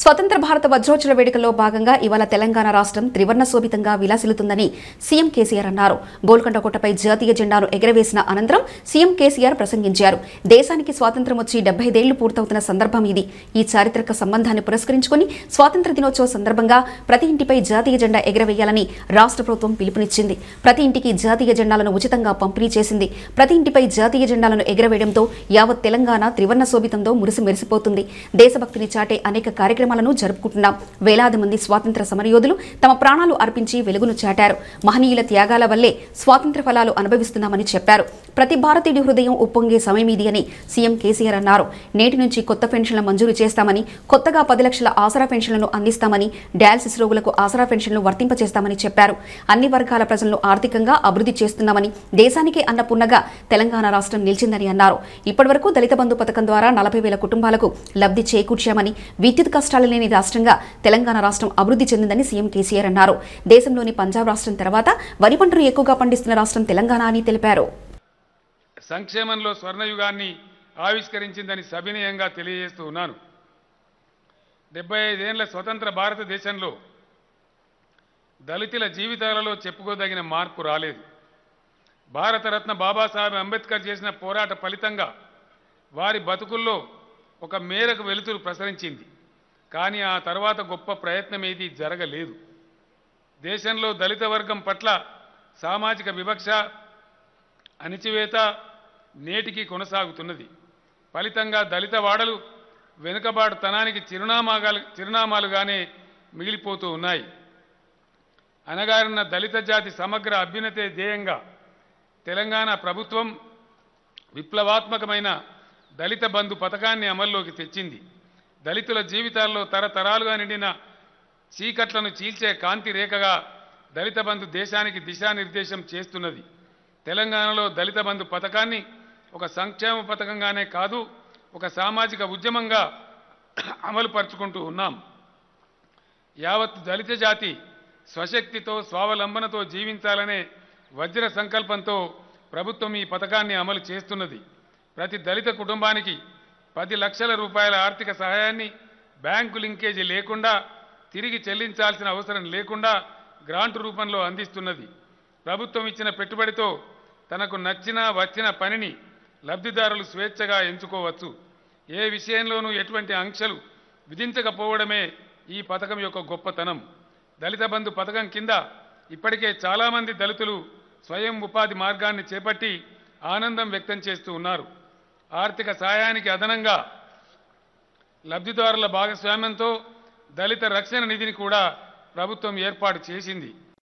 స్వతంత్ర భారత వజ్రోత్సవ వేడుకల్లో భాగంగా ఇవాళ తెలంగాణ రాష్ట్రం త్రివర్ణ శోభితంగా విలాసిల్లుతుందని సీఎం కేసీఆర్ అన్నారు గోల్కొండకోటపై జాతీయ జెండాను ఎగరవేసిన అనంతరం సీఎం కేసీఆర్ ప్రసంగించారు దేశానికి స్వాతంత్రం వచ్చి డెబ్బై ఐదేళ్లు పూర్తవుతున్న సందర్భం ఇది ఈ చారిత్రక సంబంధాన్ని పురస్కరించుకుని స్వాతంత్ర దినోత్సవ సందర్భంగా ప్రతి ఇంటిపై జాతీయ జెండా ఎగరవేయాలని రాష్ట్ర ప్రభుత్వం పిలుపునిచ్చింది ప్రతి ఇంటికి జాతీయ జెండాలను ఉచితంగా పంపిణీ చేసింది ప్రతి ఇంటిపై జాతీయ జెండాలను ఎగరవేయడంతో యావత్ తెలంగాణ త్రివర్ణ శోభితంతో మురిసి మెరిసిపోతుంది దేశభక్తిని చాటే అనేక కార్యక్రమాలు కార్యక్రమాలను జరుపుకుంటున్నాం వేలాది మంది స్వాతంత్ర సమరయోధులు తమ ప్రాణాలు అర్పించి వెలుగును చాటారు మహనీయుల త్యాగాల వల్లే స్వాతంత్ర ఫలాలు అనుభవిస్తున్నామని చెప్పారు ప్రతి భారతీయుడి హృదయం ఉప్పొంగే సమయం ఇది అని సీఎం కేసీఆర్ అన్నారు నేటి నుంచి కొత్త పెన్షన్ల మంజూరు చేస్తామని కొత్తగా పది లక్షల ఆసరా పెన్షన్లను అందిస్తామని డయాలసిస్ రోగులకు ఆసరా పెన్షన్లు వర్తింపజేస్తామని చెప్పారు అన్ని వర్గాల ప్రజలను ఆర్థికంగా అభివృద్ధి చేస్తున్నామని దేశానికి అన్నపున్నగా తెలంగాణ రాష్ట్రం నిలిచిందని అన్నారు ఇప్పటివరకు దళిత బంధు పథకం ద్వారా నలభై వేల కుటుంబాలకు లబ్ధి చేకూర్చామని విద్యుత్ కష్టాలు రాష్ట్రాలు లేని రాష్ట్రంగా తెలంగాణ రాష్ట్రం అభివృద్ధి చెందిందని సీఎం కేసీఆర్ అన్నారు దేశంలోని పంజాబ్ రాష్ట్రం తర్వాత వరి పంటను ఎక్కువగా పండిస్తున్న రాష్ట్రం తెలంగాణ అని తెలిపారు సంక్షేమంలో స్వర్ణయుగాన్ని ఆవిష్కరించిందని సవినయంగా తెలియజేస్తూ ఉన్నాను డెబ్బై ఐదేళ్ల స్వతంత్ర భారతదేశంలో దళితుల జీవితాలలో చెప్పుకోదగిన మార్పు రాలేదు భారతరత్న బాబాసాహెబ్ అంబేద్కర్ చేసిన పోరాట ఫలితంగా వారి బతుకుల్లో ఒక మేరకు వెలుతురు ప్రసరించింది కానీ ఆ తర్వాత గొప్ప ప్రయత్నం ఏది జరగలేదు దేశంలో దళిత వర్గం పట్ల సామాజిక వివక్ష అణిచివేత నేటికి కొనసాగుతున్నది ఫలితంగా దళిత వాడలు వెనుకబాటుతనానికి చిరునామాగా చిరునామాలుగానే మిగిలిపోతూ ఉన్నాయి అనగారిన దళిత జాతి సమగ్ర అభ్యున్నతే ధ్యేయంగా తెలంగాణ ప్రభుత్వం విప్లవాత్మకమైన దళిత బంధు పథకాన్ని అమల్లోకి తెచ్చింది దళితుల జీవితాల్లో తరతరాలుగా నిండిన చీకట్లను చీల్చే కాంతి రేఖగా దళిత బంధు దేశానికి దిశానిర్దేశం చేస్తున్నది తెలంగాణలో దళిత బంధు పథకాన్ని ఒక సంక్షేమ పథకంగానే కాదు ఒక సామాజిక ఉద్యమంగా అమలు పరుచుకుంటూ ఉన్నాం యావత్ దళిత జాతి స్వశక్తితో స్వావలంబనతో జీవించాలనే వజ్ర సంకల్పంతో ప్రభుత్వం ఈ పథకాన్ని అమలు చేస్తున్నది ప్రతి దళిత కుటుంబానికి పది లక్షల రూపాయల ఆర్థిక సహాయాన్ని బ్యాంకు లింకేజీ లేకుండా తిరిగి చెల్లించాల్సిన అవసరం లేకుండా గ్రాంట్ రూపంలో అందిస్తున్నది ప్రభుత్వం ఇచ్చిన పెట్టుబడితో తనకు నచ్చిన వచ్చిన పనిని లబ్ధిదారులు స్వేచ్ఛగా ఎంచుకోవచ్చు ఏ విషయంలోనూ ఎటువంటి ఆంక్షలు విధించకపోవడమే ఈ పథకం యొక్క గొప్పతనం దళిత బంధు పథకం కింద ఇప్పటికే చాలామంది దళితులు స్వయం ఉపాధి మార్గాన్ని చేపట్టి ఆనందం వ్యక్తం చేస్తూ ఉన్నారు ఆర్థిక సాయానికి అదనంగా లబ్ధిదారుల భాగస్వామ్యంతో దళిత రక్షణ నిధిని కూడా ప్రభుత్వం ఏర్పాటు చేసింది